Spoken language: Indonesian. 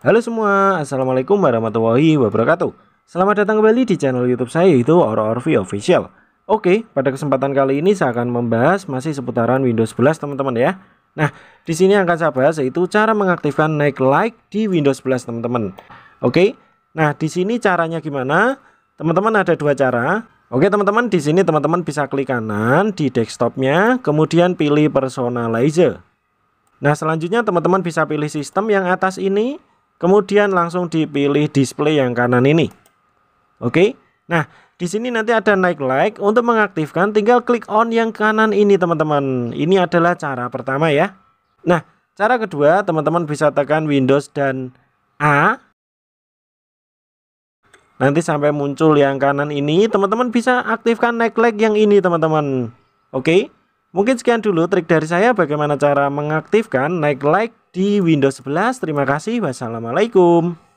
Halo semua, Assalamualaikum warahmatullahi wabarakatuh Selamat datang kembali di channel youtube saya yaitu Orvi Official Oke, pada kesempatan kali ini saya akan membahas masih seputaran Windows 11 teman-teman ya Nah, di sini akan saya bahas yaitu cara mengaktifkan naik like di Windows 11 teman-teman Oke, nah di sini caranya gimana? Teman-teman ada dua cara Oke teman-teman, di sini teman-teman bisa klik kanan di desktopnya, kemudian pilih Personalizer. Nah selanjutnya teman-teman bisa pilih sistem yang atas ini, Kemudian langsung dipilih display yang kanan ini. Oke. Nah, di sini nanti ada naik like untuk mengaktifkan tinggal klik on yang kanan ini teman-teman. Ini adalah cara pertama ya. Nah, cara kedua teman-teman bisa tekan Windows dan A. Nanti sampai muncul yang kanan ini, teman-teman bisa aktifkan naik like yang ini teman-teman. Oke. Mungkin sekian dulu trik dari saya bagaimana cara mengaktifkan naik like di Windows 11. Terima kasih. Wassalamualaikum.